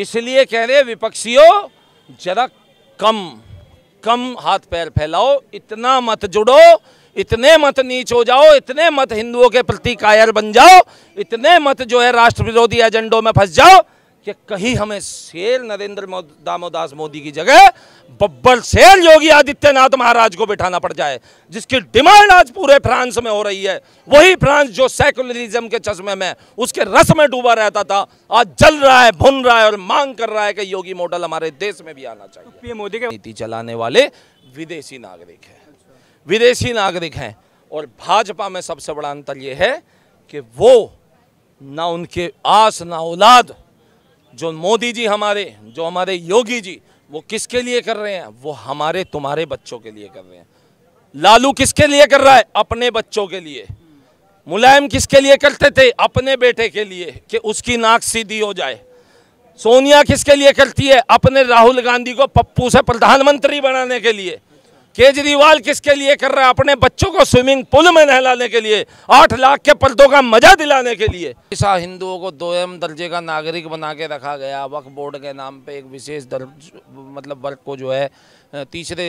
इसलिए कह रहे विपक्षियों जरा कम कम हाथ पैर फैलाओ इतना मत जुड़ो इतने मत नीच हो जाओ इतने मत हिंदुओं के प्रति कायर बन जाओ इतने मत जो है राष्ट्र विरोधी एजेंडों में फंस जाओ कि कहीं हमें शेर नरेंद्र दामोदास मोदी की जगह बब्बर शेर योगी आदित्यनाथ महाराज को बैठाना पड़ जाए जिसकी डिमांड आज पूरे फ्रांस में हो रही है वही फ्रांस जो सेकुलरिज्म के चश्मे में उसके रस में डूबा रहता था आज जल रहा है भुन रहा है और मांग कर रहा है कि योगी मॉडल हमारे देश में भी आना चाहिए तो पीएम मोदी के नीति चलाने वाले विदेशी नागरिक है विदेशी नागरिक हैं और भाजपा में सबसे बड़ा अंतर यह है कि वो ना उनके आस ना औलाद जो मोदी जी हमारे जो हमारे योगी जी वो किसके लिए कर रहे हैं वो हमारे तुम्हारे बच्चों के लिए कर रहे हैं लालू किसके लिए कर रहा है अपने बच्चों के लिए मुलायम किसके लिए करते थे अपने बेटे के लिए कि उसकी नाक सीधी हो जाए सोनिया किसके लिए करती है अपने राहुल गांधी को पप्पू से प्रधानमंत्री बनाने के लिए केजरीवाल किसके लिए कर रहा है अपने बच्चों को स्विमिंग पूल में नहलाने के लिए आठ लाख के पर्दों का मजा दिलाने के लिए ऐसा हिंदुओं को दो एम दर्जे का नागरिक बना के रखा गया वक्फ बोर्ड के नाम पे एक विशेष दर्ज मतलब वर्ग को जो है तीसरे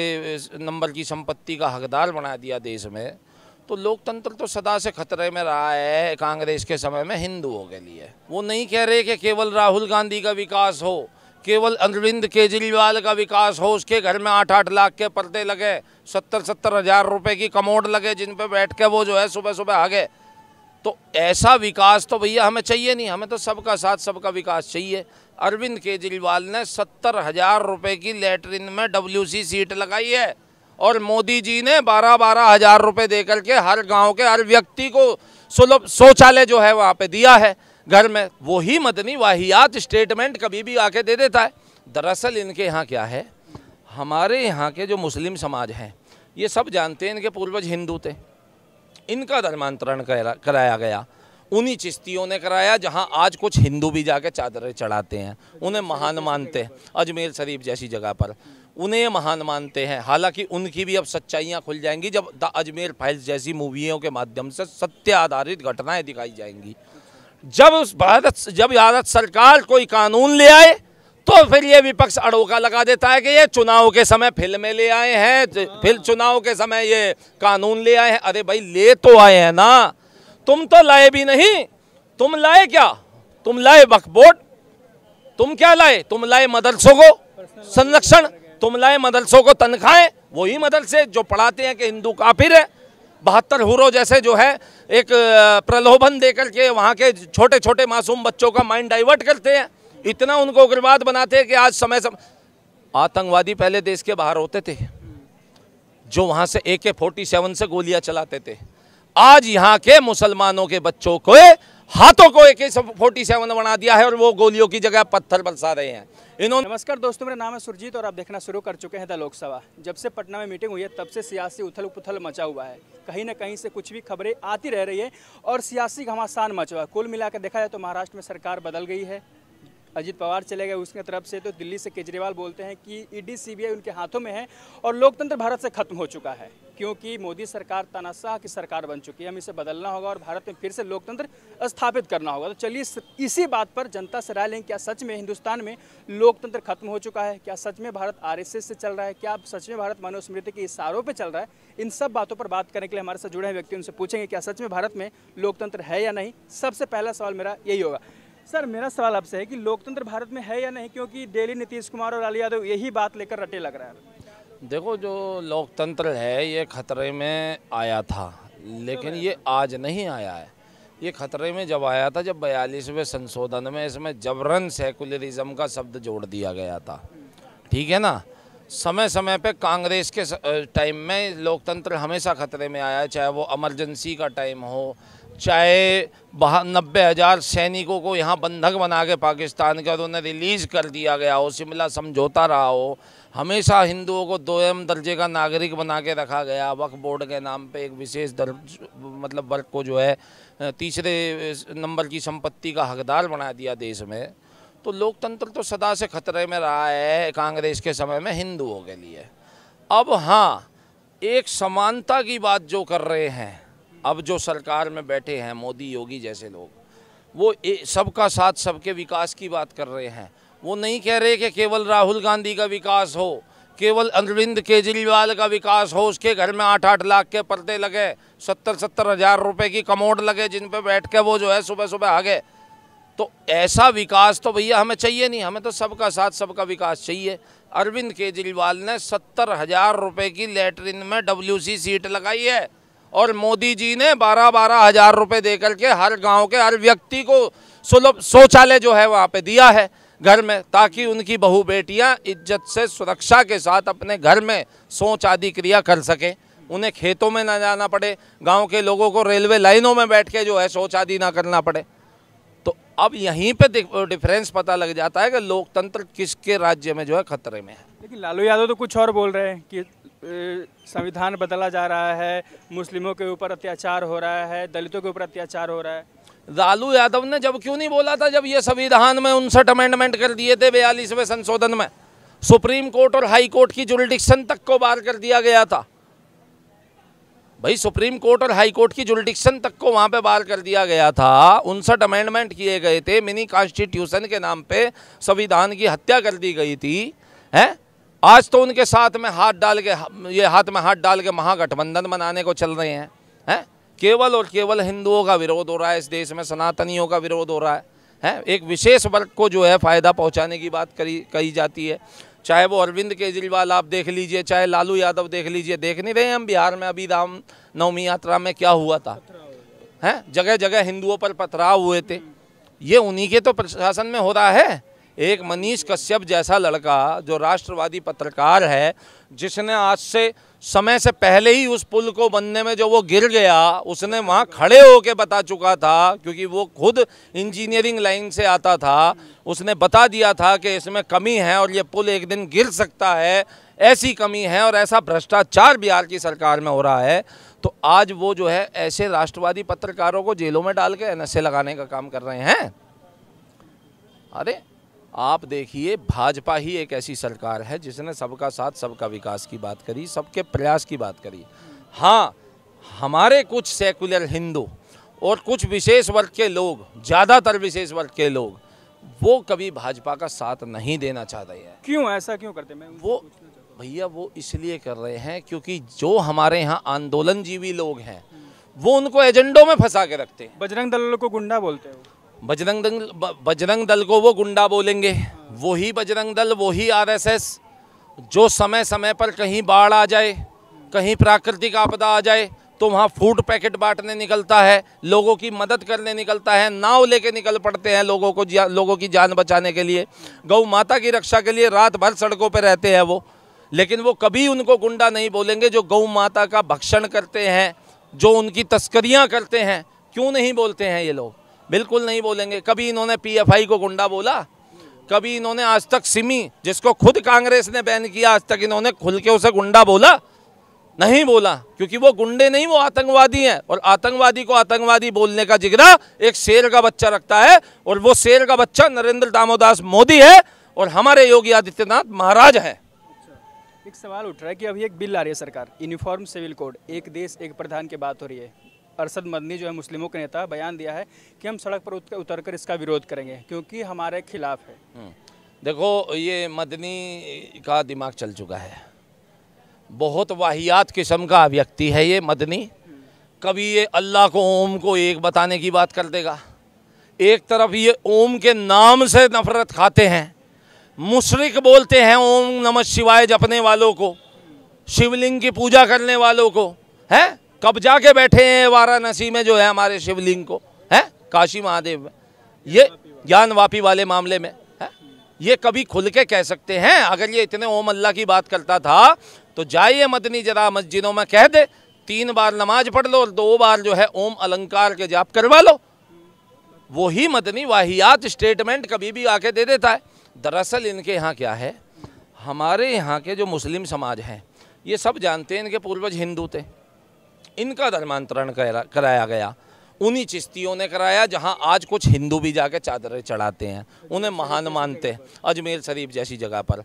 नंबर की संपत्ति का हकदार बना दिया देश में तो लोकतंत्र तो सदा से खतरे में रहा है कांग्रेस के समय में हिंदुओं के लिए वो नहीं कह रहे कि केवल राहुल गांधी का विकास हो केवल अरविंद केजरीवाल का विकास हो उसके घर में आठ आठ लाख के पर्दे लगे सत्तर सत्तर हज़ार रुपए की कमोड लगे जिन पे बैठ के वो जो है सुबह सुबह आ गए तो ऐसा विकास तो भैया हमें चाहिए नहीं हमें तो सबका साथ सबका विकास चाहिए अरविंद केजरीवाल ने सत्तर हज़ार रुपये की लेटरिन में डब्ल्यू सीट लगाई है और मोदी जी ने बारह बारह हज़ार रुपये दे करके हर गाँव के हर व्यक्ति को सुलभ शौचालय जो है वहाँ पर दिया है घर में वही मदनी वाहियात स्टेटमेंट कभी भी आके दे देता है दरअसल इनके यहाँ क्या है हमारे यहाँ के जो मुस्लिम समाज हैं ये सब जानते हैं इनके पूर्वज हिंदू थे इनका धर्मांतरण कराया गया उन्हीं चिश्तियों ने कराया जहाँ आज कुछ हिंदू भी जाके चादरें चढ़ाते हैं उन्हें महान मानते हैं अजमेर शरीफ जैसी जगह पर उन्हें महान मानते हैं हालांकि उनकी भी अब सच्चाइयाँ खुल जाएंगी जब द अजमेर फाइल्स जैसी मूवियों के माध्यम से सत्य आधारित घटनाएँ दिखाई जाएंगी जब उस भारत जब भारत सरकार कोई कानून ले आए तो फिर ये विपक्ष अड़ोका लगा देता है कि ये चुनाव के समय फिल्में ले आए हैं फिर चुनाव के समय ये कानून ले आए हैं अरे भाई ले तो आए हैं ना तुम तो लाए भी नहीं तुम लाए क्या तुम लाए वक्फ बोर्ड तुम क्या लाए तुम लाए मदरसों को संरक्षण तुम लाए मदरसों को तनख्वाहें वही मदरसे जो पढ़ाते हैं कि हिंदू काफिर है बहत्तर हुरो जैसे जो है एक प्रलोभन देकर के वहाँ के छोटे छोटे मासूम बच्चों का माइंड डाइवर्ट करते हैं इतना उनको उग्रवाद बनाते हैं कि आज समय समय आतंकवादी पहले देश के बाहर होते थे जो वहाँ से ए के फोर्टी सेवन से गोलियाँ चलाते थे आज यहाँ के मुसलमानों के बच्चों को हाथों को एक फोर्टी सेवन बना दिया है और वो गोलियों की जगह पत्थर बरसा रहे हैं इन्होंने नमस्कार दोस्तों मेरा नाम है सुरजीत और आप देखना शुरू कर चुके हैं द लोकसभा जब से पटना में मीटिंग हुई है तब से सियासी उथल पुथल मचा हुआ है कहीं ना कहीं से कुछ भी खबरें आती रह रही है और सियासी घमासान मचा हुआ है कुल मिलाकर देखा जाए तो महाराष्ट्र में सरकार बदल गई है अजीत पवार चले गए उसके तरफ से तो दिल्ली से केजरीवाल बोलते हैं कि ईडी सीबीआई उनके हाथों में है और लोकतंत्र भारत से खत्म हो चुका है क्योंकि मोदी सरकार तनाशाह की सरकार बन चुकी है हम इसे बदलना होगा और भारत में फिर से लोकतंत्र स्थापित करना होगा तो चलिए इसी बात पर जनता से राय लें क्या सच में हिंदुस्तान में लोकतंत्र खत्म हो चुका है क्या सच में भारत आरएसएस से चल रहा है क्या सच में भारत मनुस्मृति के इशारों पर चल रहा है इन सब बातों पर बात करने के लिए हमारे साथ जुड़े हुए व्यक्ति उनसे पूछेंगे क्या सच में भारत में लोकतंत्र है या नहीं सबसे पहला सवाल मेरा यही होगा सर मेरा सवाल आपसे है कि लोकतंत्र भारत में है या नहीं क्योंकि डेली नीतीश कुमार और लाल यादव यही बात लेकर रटे लग रहा है देखो जो लोकतंत्र है ये खतरे में आया था लेकिन ये आज नहीं आया है ये खतरे में जब आया था जब बयालीसवें संशोधन में इसमें जबरन सेकुलरिज्म का शब्द जोड़ दिया गया था ठीक है ना समय समय पे कांग्रेस के टाइम में लोकतंत्र हमेशा खतरे में आया है चाहे वो एमरजेंसी का टाइम हो चाहे नब्बे हज़ार सैनिकों को यहाँ बंधक बना के पाकिस्तान के और उन्हें रिलीज़ कर दिया गया हो शिमला समझौता रहा हो हमेशा हिंदुओं को दो एम दर्जे का नागरिक बना के रखा गया वक्फ बोर्ड के नाम पे एक विशेष दर्ज मतलब वर्ग को जो है तीसरे नंबर की संपत्ति का हकदार बना दिया देश में तो लोकतंत्र तो सदा से खतरे में रहा है कांग्रेस के समय में हिंदुओं के लिए अब हाँ एक समानता की बात जो कर रहे हैं अब जो सरकार में बैठे हैं मोदी योगी जैसे लोग वो सबका साथ सबके विकास की बात कर रहे हैं वो नहीं कह रहे कि केवल राहुल गांधी का विकास हो केवल अरविंद केजरीवाल का विकास हो उसके घर में आठ आठ लाख के पर्दे लगे सत्तर सत्तर हज़ार रुपये की कमोड लगे जिन पर बैठ के वो जो है सुबह सुबह आ गए तो ऐसा विकास तो भैया हमें चाहिए नहीं हमें तो सबका साथ सबका विकास चाहिए अरविंद केजरीवाल ने सत्तर हजार रुपये की लेटरिन में डब्ल्यू सीट लगाई है और मोदी जी ने बारह बारह हजार रुपये दे करके हर गांव के हर व्यक्ति को सुलभ शौचालय जो है वहाँ पे दिया है घर में ताकि उनकी बहू बेटियाँ इज्जत से सुरक्षा के साथ अपने घर में शौच आदि क्रिया कर सकें उन्हें खेतों में ना जाना पड़े गांव के लोगों को रेलवे लाइनों में बैठ के जो है शौच आदि ना करना पड़े तो अब यहीं पे डिफरेंस पता लग जाता है कि लोकतंत्र किसके राज्य में जो है खतरे में है लेकिन लालू यादव तो कुछ और बोल रहे हैं कि संविधान बदला जा रहा है मुस्लिमों के ऊपर अत्याचार हो रहा है दलितों के ऊपर अत्याचार हो रहा है लालू यादव ने जब क्यों नहीं बोला था जब ये संविधान में उनसठ अमेंडमेंट कर दिए थे बयालीसवें संशोधन में सुप्रीम कोर्ट और हाई कोर्ट की जुरिडिक्शन तक को बार कर दिया गया था भाई सुप्रीम कोर्ट और हाई कोर्ट की जुरिडिक्शन तक को वहाँ पे बार कर दिया गया था उनसठ अमेंडमेंट किए गए थे मिनी कॉन्स्टिट्यूशन के नाम पे संविधान की हत्या कर दी गई थी हैं आज तो उनके साथ में हाथ डाल के ये हाथ में हाथ डाल के महागठबंधन बनाने को चल रहे हैं हैं केवल और केवल हिंदुओं का विरोध हो रहा है इस देश में सनातनियों का विरोध हो रहा है हैं एक विशेष वर्ग को जो है फ़ायदा पहुँचाने की बात करी कही जाती है चाहे वो अरविंद केजरीवाल आप देख लीजिए चाहे लालू यादव देख लीजिए देख नहीं रहे हम बिहार में अभी राम नवमी यात्रा में क्या हुआ था हैं जगह जगह हिंदुओं पर पथराव हुए थे ये उन्हीं के तो प्रशासन में हो रहा है एक मनीष कश्यप जैसा लड़का जो राष्ट्रवादी पत्रकार है जिसने आज से समय से पहले ही उस पुल को बनने में जो वो गिर गया उसने वहाँ खड़े होके बता चुका था क्योंकि वो खुद इंजीनियरिंग लाइन से आता था उसने बता दिया था कि इसमें कमी है और ये पुल एक दिन गिर सकता है ऐसी कमी है और ऐसा भ्रष्टाचार बिहार की सरकार में हो रहा है तो आज वो जो है ऐसे राष्ट्रवादी पत्रकारों को जेलों में डाल के एन लगाने का काम कर रहे हैं अरे आप देखिए भाजपा ही एक ऐसी सरकार है जिसने सबका साथ सबका विकास की बात करी सबके प्रयास की बात करी हाँ हमारे कुछ सेकुलर हिंदू और कुछ विशेष वर्ग के लोग ज़्यादातर विशेष वर्ग के लोग वो कभी भाजपा का साथ नहीं देना चाहते हैं क्यों ऐसा क्यों करते मैं वो भैया वो इसलिए कर रहे हैं क्योंकि जो हमारे यहाँ आंदोलनजीवी लोग हैं वो उनको एजेंडों में फंसा के रखते हैं बजरंग दल को गुंडा बोलते हैं बजरंग दल बजरंग दल को वो गुंडा बोलेंगे वही बजरंग दल वही आरएसएस जो समय समय पर कहीं बाढ़ आ जाए कहीं प्राकृतिक आपदा आ जाए तो वहाँ फूड पैकेट बांटने निकलता है लोगों की मदद करने निकलता है नाव लेके निकल पड़ते हैं लोगों को लोगों की जान बचाने के लिए गौ माता की रक्षा के लिए रात भर सड़कों पर रहते हैं वो लेकिन वो कभी उनको गुंडा नहीं बोलेंगे जो गौ माता का भक्षण करते हैं जो उनकी तस्करियाँ करते हैं क्यों नहीं बोलते हैं ये लोग बिल्कुल नहीं बोलेंगे कभी इन्होंने पीएफआई को गुंडा बोला कभी इन्होंने आज तक सिमी जिसको खुद कांग्रेस ने बैन किया आज तक इन्होंने खुल के उसे गुंडा बोला नहीं बोला क्योंकि वो गुंडे नहीं वो आतंकवादी हैं और आतंकवादी को आतंकवादी बोलने का जिगरा एक शेर का बच्चा रखता है और वो शेर का बच्चा नरेंद्र दामोदास मोदी है और हमारे योगी आदित्यनाथ महाराज है अच्छा, एक सवाल उठ रहा है कि अभी एक बिल आ रही है सरकार यूनिफॉर्म सिविल कोड एक देश एक प्रधान की बात हो रही है अरसद मदनी जो है मुस्लिमों के नेता बयान दिया है कि हम सड़क पर उतर कर इसका विरोध करेंगे क्योंकि हमारे खिलाफ है हम्म। देखो ये मदनी का दिमाग चल चुका है बहुत वाहियात किस्म का व्यक्ति है ये मदनी कभी ये अल्लाह को ओम को एक बताने की बात कर देगा एक तरफ ये ओम के नाम से नफरत खाते हैं मुशरक बोलते हैं ओम नमः शिवाय जपने वालों को शिवलिंग की पूजा करने वालों को हैं कब जाके बैठे हैं वाराणसी में जो है हमारे शिवलिंग को है काशी महादेव में ये ज्ञानवापी वाले मामले में है ये कभी खुल के कह सकते हैं अगर ये इतने ओम अल्लाह की बात करता था तो जाइए मदनी जरा मस्जिदों में कह दे तीन बार नमाज पढ़ लो और दो बार जो है ओम अलंकार के जाप करवा लो वही मदनी वाहियात स्टेटमेंट कभी भी आके दे देता है दरअसल इनके यहाँ क्या है हमारे यहाँ के जो मुस्लिम समाज हैं ये सब जानते हैं इनके पूर्वज हिंदू थे इनका धर्मांतरण कराया गया उन्हीं चिश्तियों ने कराया जहां आज कुछ हिंदू भी जाके चादरें चढ़ाते हैं उन्हें महान मानते हैं अजमेर शरीफ जैसी जगह पर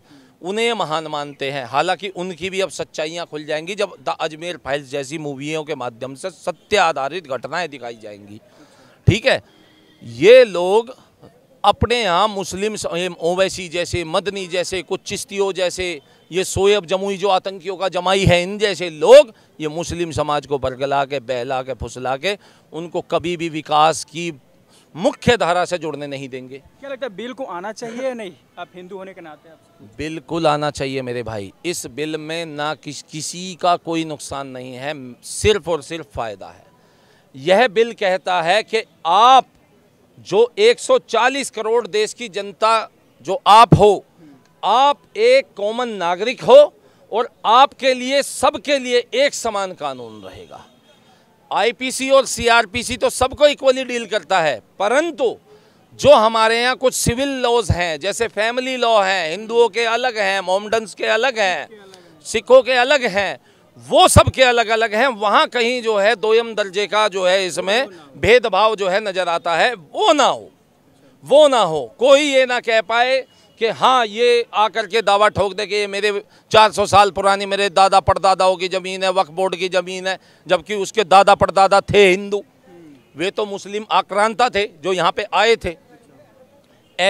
उन्हें महान मानते हैं हालांकि उनकी भी अब सच्चाइयां खुल जाएंगी जब द अजमेर फाइल्स जैसी मूवियों के माध्यम से सत्य आधारित घटनाएं दिखाई जाएंगी ठीक है ये लोग अपने यहाँ मुस्लिम ओवैसी जैसे मदनी जैसे कुछ चिश्तियों जैसे ये सोएब जमुई जो आतंकियों का जमाई है इन जैसे लोग ये मुस्लिम समाज को बरगला के बहला के फुसला के उनको कभी भी विकास की मुख्य धारा से जुड़ने नहीं देंगे क्या लगता है बिल को आना चाहिए या नहीं आप हिंदू होने के नाते बिल्कुल आना चाहिए मेरे भाई इस बिल में ना किस किसी का कोई नुकसान नहीं है सिर्फ और सिर्फ फ़ायदा है यह बिल कहता है कि आप जो 140 करोड़ देश की जनता जो आप हो आप एक कॉमन नागरिक हो और आपके लिए सबके लिए एक समान कानून रहेगा आईपीसी और सीआरपीसी तो सबको इक्वली डील करता है परंतु जो हमारे यहाँ कुछ सिविल लॉज हैं जैसे फैमिली लॉ हैं हिंदुओं के अलग हैं मोमडन्स के अलग हैं सिखों के अलग हैं वो सब के अलग अलग हैं वहाँ कहीं जो है दोयम दर्जे का जो है इसमें भेदभाव जो है नज़र आता है वो ना हो वो ना हो कोई ये ना कह पाए कि हाँ ये आकर के दावा ठोक दे कि ये मेरे 400 साल पुरानी मेरे दादा पड़दादाओं की ज़मीन है वक्फ बोर्ड की ज़मीन है जबकि उसके दादा पड़दादा थे हिंदू वे तो मुस्लिम आक्रांता थे जो यहाँ पे आए थे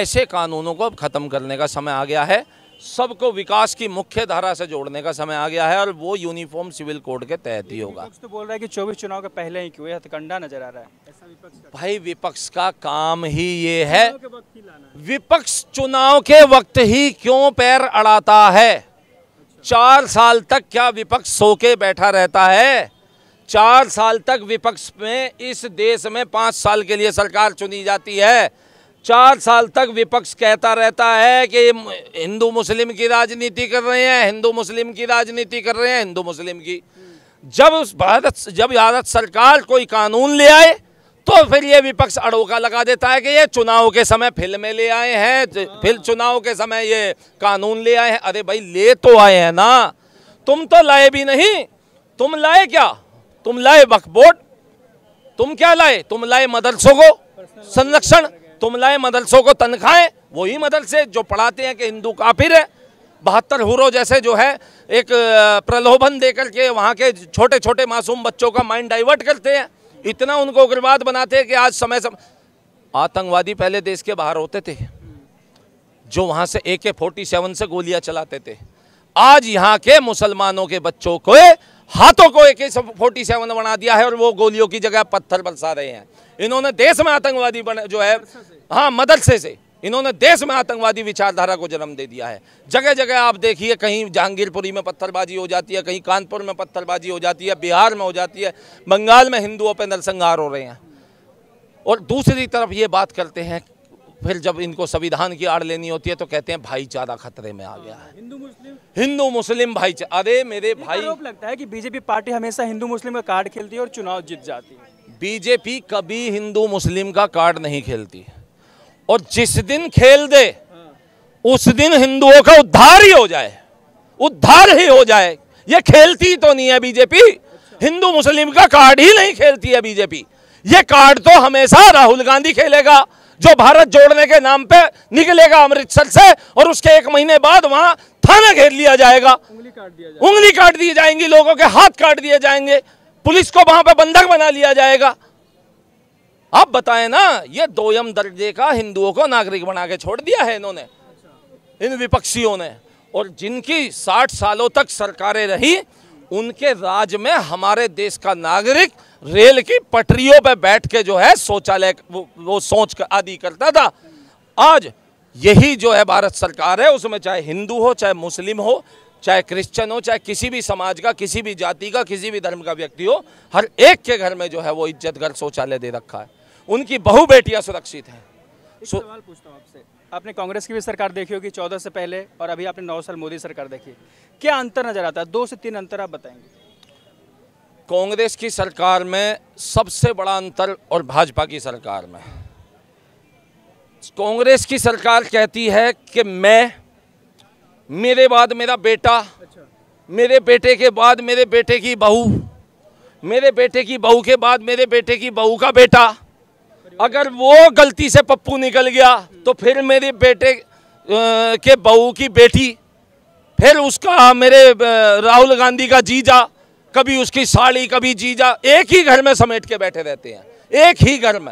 ऐसे कानूनों को अब ख़त्म करने का समय आ गया है सबको विकास की मुख्य धारा से जोड़ने का समय आ गया है और वो यूनिफॉर्म सिविल कोड के तहत ही होगा तो बोल रहा है कि चौबीस चुनाव के पहले ही क्यों हथकंडा नजर आ रहा है विपक्ष भाई विपक्ष का काम ही ये है विपक्ष चुनाव के वक्त ही क्यों पैर अड़ाता है चार साल तक क्या विपक्ष सो के बैठा रहता है चार साल तक विपक्ष में इस देश में पाँच साल के लिए सरकार चुनी जाती है चार साल तक विपक्ष कहता रहता है कि हिंदू मुस्लिम की राजनीति कर रहे हैं हिंदू मुस्लिम की राजनीति कर रहे हैं हिंदू मुस्लिम की जब भारत जब भारत सरकार कोई कानून ले आए तो फिर ये विपक्ष अड़ोका लगा देता है कि ये चुनाव के समय फिल्में ले आए हैं फिर चुनाव के समय ये कानून ले आए हैं अरे भाई ले तो आए हैं ना तुम तो लाए भी नहीं तुम लाए क्या तुम लाए वक्फ बोर्ड तुम क्या लाए तुम लाए मदरसों को संरक्षण तुम लाए मदरसों को तनख्वाहें वही मदरसे जो पढ़ाते हैं कि हिंदू काफिर है बहत्तर हुरो जैसे जो है एक प्रलोभन दे करके वहाँ के छोटे छोटे मासूम बच्चों का माइंड डाइवर्ट करते हैं इतना उनको उग्रवाद बनाते हैं कि आज समय समय आतंकवादी पहले देश के बाहर होते थे जो वहाँ से ए के फोर्टी सेवन से गोलियाँ चलाते थे आज यहाँ के मुसलमानों के बच्चों को हाथों को एक फोर्टी सेवन बना दिया है और वो गोलियों की जगह पत्थर बरसा रहे हैं इन्होंने देश में आतंकवादी बने जो है हाँ मदरसे से इन्होंने देश में आतंकवादी विचारधारा को जन्म दे दिया है जगह जगह आप देखिए कहीं जहांगीरपुरी में पत्थरबाजी हो जाती है कहीं कानपुर में पत्थरबाजी हो जाती है बिहार में हो जाती है बंगाल में हिंदुओं पर नरसंहार हो रहे हैं और दूसरी तरफ ये बात करते हैं फिर जब इनको संविधान की आड़ लेनी होती है तो कहते हैं भाईचारा खतरे में आ गया है हिंदू मुस्लिम हिंदू मुस्लिम भाई अरे मेरे भाई लगता है कि बीजेपी पार्टी हमेशा हिंदू मुस्लिम का कार्ड खेलती है और चुनाव जीत जाती है बीजेपी कभी हिंदू मुस्लिम का कार्ड नहीं खेलती और जिस दिन खेल दे हाँ। उस दिन हिंदुओं का उद्धार ही हो जाए उद्धार ही हो जाए ये खेलती तो नहीं है बीजेपी अच्छा। हिंदू मुस्लिम का कार्ड ही नहीं खेलती है बीजेपी ये कार्ड तो हमेशा राहुल गांधी खेलेगा जो भारत जोड़ने के नाम पे निकलेगा अमृतसर से और उसके एक महीने बाद वहाँ थाना घेर लिया जाएगा उंगली काट दिया जाएगा। उंगली काट दी जाएंगी लोगों के हाथ काट दिए जाएंगे पुलिस को वहां पे बंधक बना लिया जाएगा आप बताएं ना ये दोयम दर्जे का हिंदुओं को नागरिक बना के छोड़ दिया है इन्होंने अच्छा। इन विपक्षियों ने और जिनकी 60 सालों तक सरकारें रही उनके राज में हमारे देश का नागरिक रेल की पटरियों पर बैठ के जो है शौचालय वो, वो सोच कर आदि करता था आज यही जो है भारत सरकार है उसमें चाहे हिंदू हो चाहे मुस्लिम हो चाहे क्रिश्चियन हो चाहे किसी भी समाज का किसी भी जाति का किसी भी धर्म का व्यक्ति हो हर एक के घर में जो है वो इज्जत घर शौचालय दे रखा है उनकी बहु बेटियां सुरक्षित हैं सो सवाल पूछता हूँ आपसे आपने कांग्रेस की भी सरकार देखी होगी चौदह से पहले और अभी आपने नौ साल मोदी सरकार देखी क्या अंतर नज़र आता है दो से तीन अंतर आप बताएंगे कांग्रेस की सरकार में सबसे बड़ा अंतर और भाजपा की सरकार में कांग्रेस की सरकार कहती है कि मैं मेरे बाद मेरा बेटा अच्छा। मेरे बेटे के बाद मेरे बेटे की बहू मेरे बेटे की बहू के बाद मेरे बेटे की बहू का बेटा अगर वो गलती से पप्पू निकल गया तो फिर मेरे बेटे के बहू की बेटी फिर उसका मेरे राहुल गांधी का जीजा कभी उसकी साड़ी कभी जीजा एक ही घर में समेट के बैठे रहते हैं एक ही घर में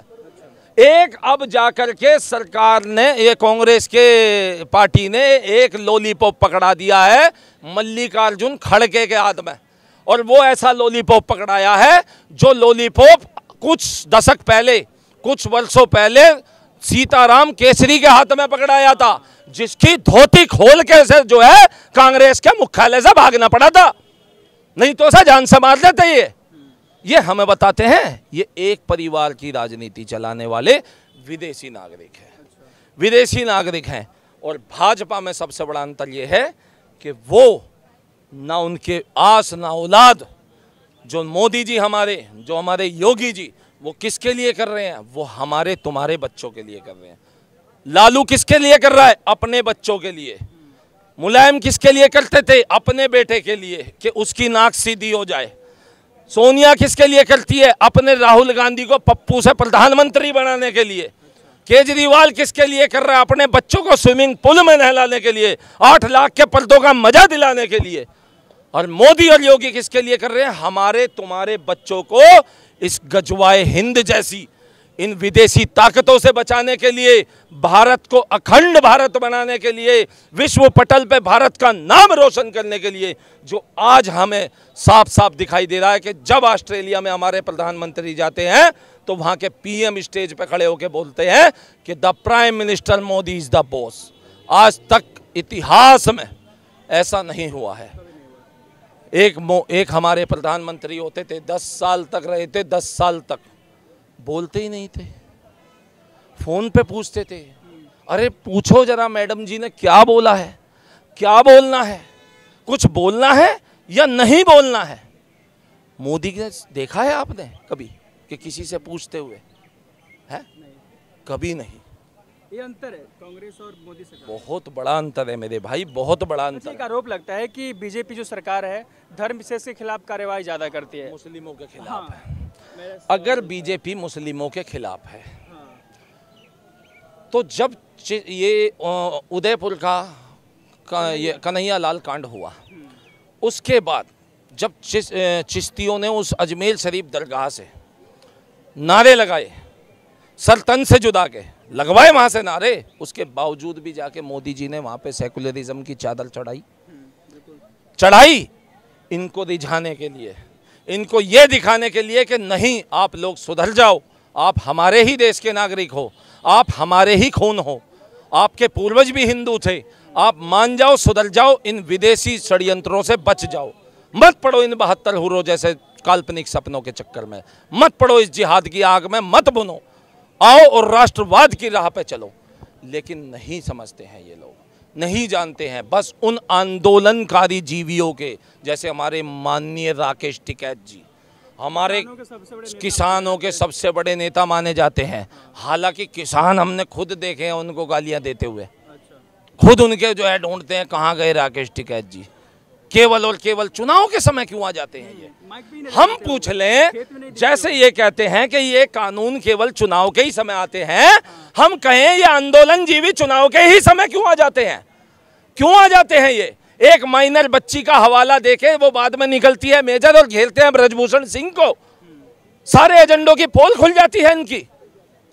एक अब जाकर के सरकार ने ये कांग्रेस के पार्टी ने एक लॉलीपॉप पकड़ा दिया है मल्लिकार्जुन खड़के के हाथ में और वो ऐसा लॉलीपॉप पकड़ाया है जो लॉलीपॉप कुछ दशक पहले कुछ वर्षों पहले सीताराम केसरी के हाथ में पकड़ाया था जिसकी धोती खोल के से जो है कांग्रेस के मुख्यालय से भागना पड़ा था नहीं तो सा जान से मार ये ये हमें बताते हैं ये एक परिवार की राजनीति चलाने वाले विदेशी नागरिक है विदेशी नागरिक हैं और भाजपा में सबसे बड़ा अंतर ये है कि वो ना उनके आस ना औलाद जो मोदी जी हमारे जो हमारे योगी जी वो किसके लिए कर रहे हैं वो हमारे तुम्हारे बच्चों के लिए कर रहे हैं लालू किसके लिए कर रहा है अपने बच्चों के लिए मुलायम किसके लिए करते थे अपने बेटे के लिए कि उसकी नाक सीधी हो जाए सोनिया किसके लिए करती है अपने राहुल गांधी को पप्पू से प्रधानमंत्री बनाने के लिए केजरीवाल किसके लिए कर रहा है अपने बच्चों को स्विमिंग पूल में नहलाने के लिए आठ लाख के पर्दों का मजा दिलाने के लिए और मोदी और योगी किसके लिए कर रहे हैं हमारे तुम्हारे बच्चों को इस गजवाए हिंद जैसी इन विदेशी ताकतों से बचाने के लिए भारत को अखंड भारत बनाने के लिए विश्व पटल पर भारत का नाम रोशन करने के लिए जो आज हमें साफ साफ दिखाई दे रहा है कि जब ऑस्ट्रेलिया में हमारे प्रधानमंत्री जाते हैं तो वहाँ के पीएम स्टेज पर खड़े होकर बोलते हैं कि the prime minister Modi is the boss आज तक इतिहास में ऐसा नहीं हुआ है एक मो एक हमारे प्रधानमंत्री होते थे दस साल तक रहे थे दस साल तक बोलते ही नहीं थे फ़ोन पे पूछते थे अरे पूछो जरा मैडम जी ने क्या बोला है क्या बोलना है कुछ बोलना है या नहीं बोलना है मोदी ने देखा है आपने कभी कि किसी से पूछते हुए है कभी नहीं ये अंतर है कांग्रेस और मोदी सरकार बहुत बड़ा अंतर है मेरे भाई बहुत बड़ा तो अंतर एक आरोप लगता है कि बीजेपी जो सरकार है धर्म विशेष के खिलाफ कार्यवाही ज़्यादा करती है मुस्लिमों के हाँ, खिलाफ हाँ। अगर बीजेपी मुस्लिमों के खिलाफ है हाँ। तो जब ये उदयपुर का, ये कन्हैया लाल कांड हुआ हम्म। उसके बाद जब चिश्तियों ने उस अजमेर शरीफ दरगाह से नारे लगाए सल्तन से जुदा के लगवाए वहाँ से नारे उसके बावजूद भी जाके मोदी जी ने वहाँ पे सेकुलरिज्म की चादर चढ़ाई चढ़ाई इनको रिझाने के लिए इनको ये दिखाने के लिए कि नहीं आप लोग सुधर जाओ आप हमारे ही देश के नागरिक हो आप हमारे ही खून हो आपके पूर्वज भी हिंदू थे आप मान जाओ सुधर जाओ इन विदेशी षडयंत्रों से बच जाओ मत पड़ो इन बहत्तर हुरों जैसे काल्पनिक सपनों के चक्कर में मत पड़ो इस जिहाद की आग में मत बुनो आओ और राष्ट्रवाद की राह पे चलो लेकिन नहीं समझते हैं ये लोग नहीं जानते हैं बस उन आंदोलनकारी जीवियों के जैसे हमारे माननीय राकेश टिकैत जी हमारे किसानों के सबसे बड़े नेता माने जाते हैं हालांकि किसान हमने खुद देखे हैं उनको गालियां देते हुए अच्छा। खुद उनके जो है ढूंढते हैं कहाँ गए राकेश टिकैत जी केवल और केवल चुनाव के समय क्यों आ जाते हैं ये हम पूछ लें जैसे ये कहते हैं कि ये कानून केवल चुनाव के ही समय आते हैं हम कहें ये आंदोलन जीवी चुनाव के ही समय क्यों आ जाते हैं क्यों आ जाते हैं ये एक माइनर बच्ची का हवाला देखे वो बाद में निकलती है मेजर और घेरते हैं ब्रजभूषण सिंह को सारे एजेंडों की पोल खुल जाती है इनकी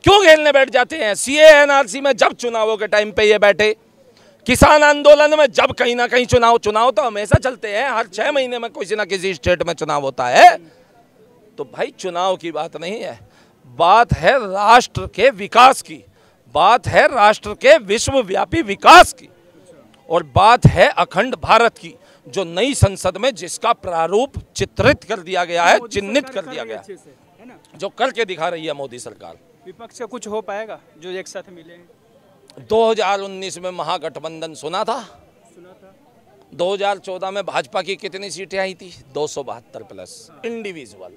क्यों घेरने बैठ जाते हैं सी एनआरसी में जब चुनावों के टाइम पे ये बैठे किसान आंदोलन में जब कहीं ना कहीं चुनाव चुनाव तो हमेशा चलते हैं हर छह महीने में किसी ना किसी स्टेट में चुनाव होता है तो भाई चुनाव की बात नहीं है बात है राष्ट्र के विकास की बात है राष्ट्र के विश्वव्यापी विकास की और बात है अखंड भारत की जो नई संसद में जिसका प्रारूप चित्रित कर दिया गया है चिन्हित कर दिया गया है जो करके दिखा रही है मोदी सरकार विपक्ष कुछ हो पाएगा जो एक साथ मिले 2019 में महागठबंधन सुना था सुना था 2014 में भाजपा की कितनी सीटें आई थी दो प्लस इंडिविजुअल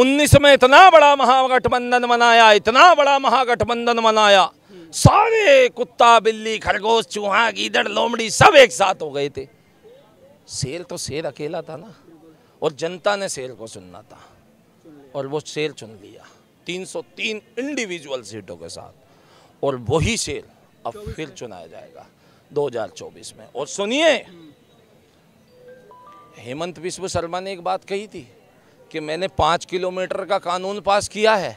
उन्नीस में इतना बड़ा महागठबंधन मनाया इतना बड़ा महागठबंधन मनाया सारे कुत्ता बिल्ली खरगोश चूहा गीदड़ लोमड़ी सब एक साथ हो गए थे शेर तो शेर अकेला था ना और जनता ने शेर को सुनना था और वो शेर चुन लिया 303 इंडिविजुअल सीटों के साथ और वही शेर अब फिर चुनाया जाएगा 2024 में और सुनिए हेमंत विश्व शर्मा ने एक बात कही थी कि मैंने पाँच किलोमीटर का कानून पास किया है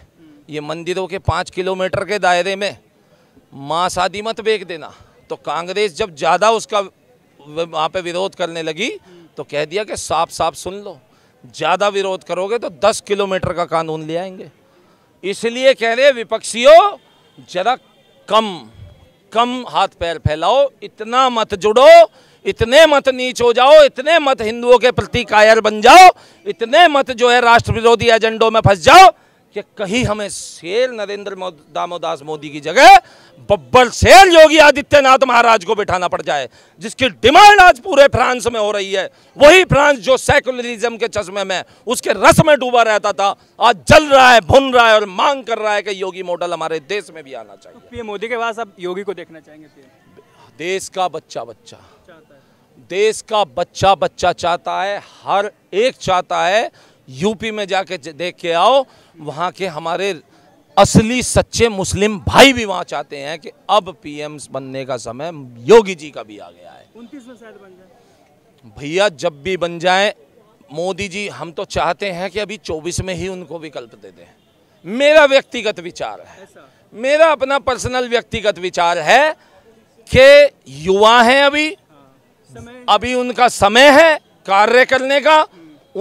ये मंदिरों के पाँच किलोमीटर के दायरे में माँ शादी मत बेच देना तो कांग्रेस जब ज़्यादा उसका वहाँ पे विरोध करने लगी तो कह दिया कि साफ साफ सुन लो ज़्यादा विरोध करोगे तो दस किलोमीटर का कानून ले आएंगे इसलिए कह रहे विपक्षियों जरा कम कम हाथ पैर फैलाओ इतना मत जुड़ो इतने मत नीच हो जाओ इतने मत हिंदुओं के प्रति कायर बन जाओ इतने मत जो है राष्ट्र विरोधी एजेंडों में फंस जाओ कि कहीं हमें शेर नरेंद्र दामोदास मोदी की जगह बब्बर शेर योगी आदित्यनाथ महाराज को बैठाना पड़ जाए जिसकी डिमांड आज पूरे फ्रांस में हो रही है वही फ्रांस जो सेकुलरिज्म के चश्मे में उसके रस में डूबा रहता था आज जल रहा है भुन रहा है और मांग कर रहा है कि योगी मॉडल हमारे देश में भी आना चाहिए तो पीएम मोदी के पास अब योगी को देखना चाहेंगे देश का बच्चा बच्चा देश का बच्चा बच्चा चाहता है हर एक चाहता है यूपी में जाके देख के आओ वहाँ के हमारे असली सच्चे मुस्लिम भाई भी वहाँ चाहते हैं कि अब पीएम बनने का समय योगी जी का भी आ गया है भैया जब भी बन जाए मोदी जी हम तो चाहते हैं कि अभी चौबीस में ही उनको विकल्प दे दें मेरा व्यक्तिगत विचार है मेरा अपना पर्सनल व्यक्तिगत विचार है कि युवा हैं अभी हाँ। अभी उनका समय है कार्य करने का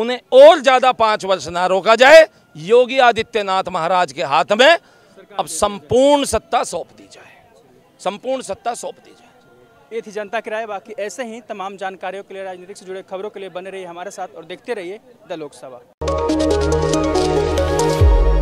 उन्हें और ज़्यादा पांच वर्ष ना रोका जाए योगी आदित्यनाथ महाराज के हाथ में अब संपूर्ण सत्ता सौंप दी जाए संपूर्ण सत्ता सौंप दी जाए ये थी जनता की राय बाकी ऐसे ही तमाम जानकारियों के लिए राजनीतिक से जुड़े खबरों के लिए बने रहिए हमारे साथ और देखते रहिए द लोकसभा